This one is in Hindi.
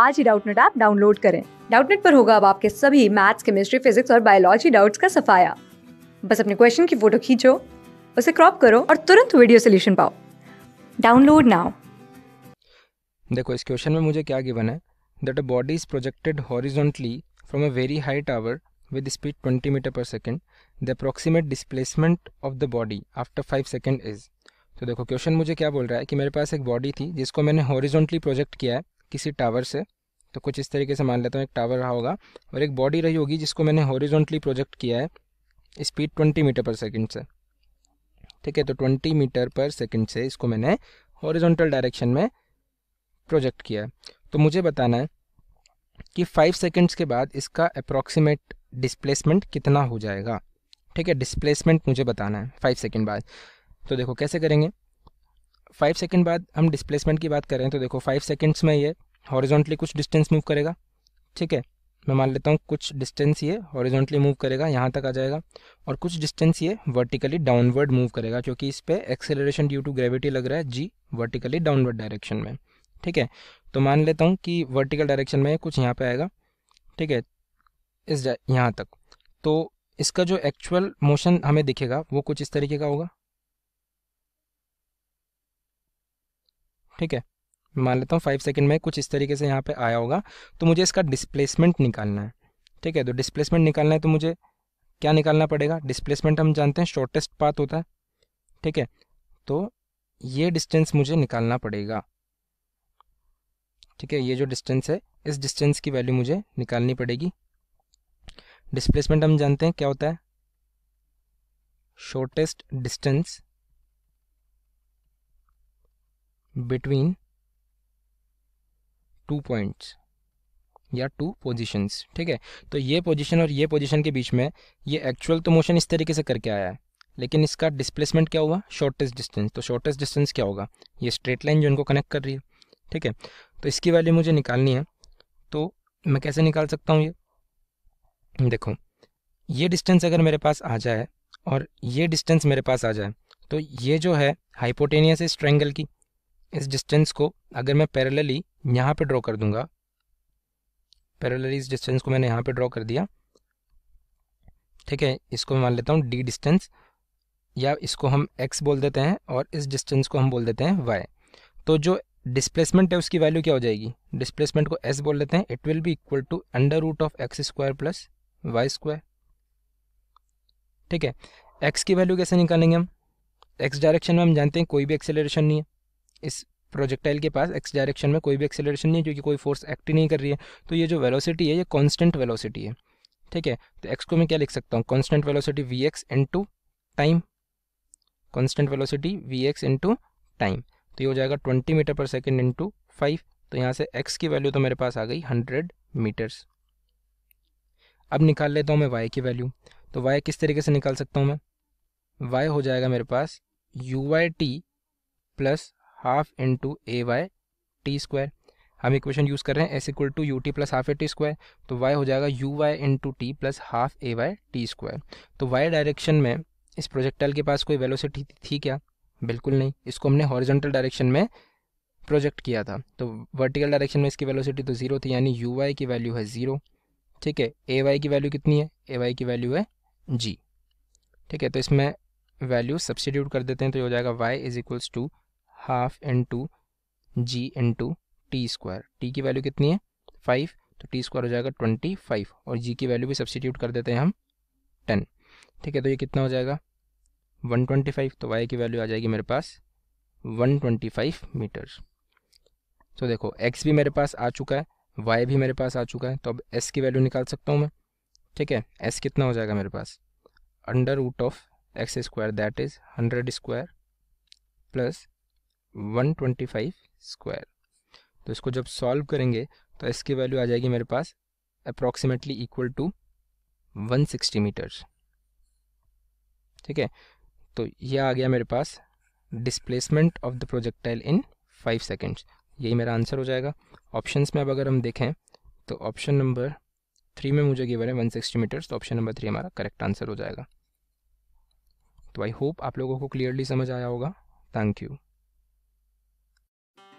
आज ही डाउटनेट ऐप डाउनलोड करें डाउटनेट पर होगा अब आपके सभी मैथ्स केमिस्ट्री फिजिक्स और बायोलॉजी डाउट्स का सफाया बस अपने क्वेश्चन की फोटो खींचो उसे क्रॉप करो और तुरंत वीडियो सोल्यूशन पाओ डाउनलोड नाउ देखो इस क्वेश्चन में मुझे क्या गिवन है that a body is projected horizontally from a very high tower with speed 20 metre पर second the approximate displacement of the body after 5 second is तो देखो क्वेश्चन मुझे क्या बोल रहा है कि मेरे पास एक बॉडी थी जिसको मैंने हॉरिजॉन्टली प्रोजेक्ट किया है किसी टावर से तो कुछ इस तरीके से मान लेता हूँ एक टावर रहा होगा और एक बॉडी रही होगी जिसको मैंने हॉरिजॉन्टली प्रोजेक्ट किया है स्पीड ट्वेंटी मीटर पर सेकंड से ठीक है तो ट्वेंटी मीटर पर सेकंड से इसको मैंने हॉरिजॉन्टल डायरेक्शन में प्रोजेक्ट किया है तो मुझे बताना है कि फाइव सेकेंड्स के बाद इसका अप्रॉक्सीमेट डिस्प्लेसमेंट कितना हो जाएगा ठीक है डिस्प्लेसमेंट मुझे बताना है फाइव सेकेंड बाद तो देखो कैसे करेंगे फाइव सेकेंड बाद हम डिस्प्लेसमेंट की बात करें तो देखो फाइव सेकेंड्स में ये हॉरिजॉन्टली कुछ डिस्टेंस मूव करेगा ठीक है मैं मान लेता हूँ कुछ डिस्टेंस ये हॉरिजॉन्टली मूव करेगा यहाँ तक आ जाएगा और कुछ डिस्टेंस ये वर्टिकली डाउनवर्ड मूव करेगा क्योंकि इस पर एक्सेलरेशन ड्यू टू ग्रेविटी लग रहा है जी वर्टिकली डाउनवर्ड डायरेक्शन में ठीक है तो मान लेता हूँ कि वर्टिकल डायरेक्शन में कुछ यहाँ पे आएगा ठीक है इस यहाँ तक तो इसका जो एक्चुअल मोशन हमें दिखेगा वो कुछ इस तरीके का होगा ठीक है मान लेता हूँ फाइव सेकेंड में कुछ इस तरीके से यहाँ पर आया होगा तो मुझे इसका डिस्प्लेसमेंट निकालना है ठीक है तो डिस्प्लेसमेंट निकालना है तो मुझे क्या निकालना पड़ेगा डिस्प्लेसमेंट हम जानते हैं शॉर्टेस्ट पाथ होता है ठीक है तो ये डिस्टेंस मुझे निकालना पड़ेगा ठीक है ये जो डिस्टेंस है इस डिस्टेंस की वैल्यू मुझे निकालनी पड़ेगी डिस्प्लेसमेंट हम जानते हैं क्या होता है shortest distance between two points या टू पोजीशंस ठीक है तो ये पोजीशन और ये पोजीशन के बीच में ये एक्चुअल तो मोशन इस तरीके से करके आया है लेकिन इसका डिस्प्लेसमेंट क्या हुआ शॉर्टेस्ट डिस्टेंस तो शॉर्टेस्ट डिस्टेंस क्या होगा ये स्ट्रेट लाइन जो इनको कनेक्ट कर रही है ठीक है तो इसकी वैल्यू मुझे निकालनी है तो मैं कैसे निकाल सकता हूँ ये देखो ये डिस्टेंस अगर मेरे पास आ जाए और ये डिस्टेंस मेरे पास आ जाए तो ये जो है हाइपोटेनियस इस ट्रैंगल की इस डिस्टेंस को अगर मैं पैरेलली यहाँ पे ड्रॉ कर दूंगा पैरेलरीज डिस्टेंस को मैंने यहाँ पे ड्रॉ कर दिया ठीक है इसको मैं मान लेता हूँ डी डिस्टेंस या इसको हम एक्स बोल देते हैं और इस डिस्टेंस को हम बोल देते हैं वाई तो जो डिस्प्लेसमेंट है उसकी वैल्यू क्या हो जाएगी डिस्प्लेसमेंट को एस बोल लेते हैं it will be equal to under root of X square plus Y square ठीक है एक्स की वैल्यू कैसे निकालेंगे हम एक्स डायरेक्शन में हम जानते हैं कोई भी एक्सेलरेशन नहीं है इस प्रोजेक्टाइल के पास एक्स डायरेक्शन में कोई भी एक्सेलरेशन नहीं है क्योंकि कोई फोर्स एक्ट नहीं कर रही है तो ये जो वेलोसिटी है ये कॉन्स्टेंट वेलोसिटी है ठीक है तो एक्स को मैं क्या लिख सकता हूँ constant velocity V X to time constant velocity V X into time तो ये हो जाएगा ट्वेंटी मीटर पर सेकेंड इंटू फाइव तो यहाँ से एक्स की वैल्यू तो मेरे पास आ गई हंड्रेड मीटर्स अब निकाल लेता हूँ मैं वाई की वैल्यू तो वाई किस तरीके से निकाल सकता हूँ मैं वाई हो जाएगा मेरे पास U Y T plus half into A Y T square हम इक्वेशन यूज़ कर रहे हैं S equal to U T plus half A T square तो वाई हो जाएगा U Y into T plus half A Y T square तो वाई डायरेक्शन में इस प्रोजेक्टाइल के पास कोई वेलोसिटी थी क्या बिल्कुल नहीं इसको हमने हॉरिजॉन्टल डायरेक्शन में प्रोजेक्ट किया था तो वर्टिकल डायरेक्शन में इसकी वेलोसिटी तो ज़ीरो थी यानी यू वाई की वैल्यू है ज़ीरो ठीक है ए वाई की वैल्यू कितनी है ए वाई की वैल्यू है जी ठीक है तो इसमें वैल्यू सब्सटीट्यूट कर देते हैं तो ये हो जाएगा Y is equals to half into G into T square T की वैल्यू कितनी है फाइव तो टी स्क्वायर हो जाएगा ट्वेंटी फाइव और जी की वैल्यू भी सब्सिट्यूट कर देते हैं हम टेन ठीक है तो ये कितना हो जाएगा वन ट्वेंटी फाइव तो वाई की वैल्यू आ जाएगी मेरे पास वन ट्वेंटी फाइव मीटर तो देखो एक्स भी मेरे पास आ चुका है वाई भी मेरे पास आ चुका है तो अब एस की वैल्यू निकाल सकता हूँ मैं ठीक है एस कितना हो जाएगा मेरे पास under root of X square that is hundred square plus 125 square तो इसको जब सॉल्व करेंगे तो इसकी वैल्यू आ जाएगी मेरे पास अप्रॉक्सीमेटली इक्वल टू 160 मीटर्स ठीक है तो यह आ गया मेरे पास displacement of the projectile in five seconds यही मेरा आंसर हो जाएगा ऑप्शंस में अब अगर हम देखें तो ऑप्शन नंबर थ्री में मुझे गिवन है वन सिक्सटी मीटर्स तो ऑप्शन नंबर थ्री हमारा करेक्ट आंसर हो जाएगा तो आई होप आप लोगों को क्लियरली समझ आया होगा थैंक यू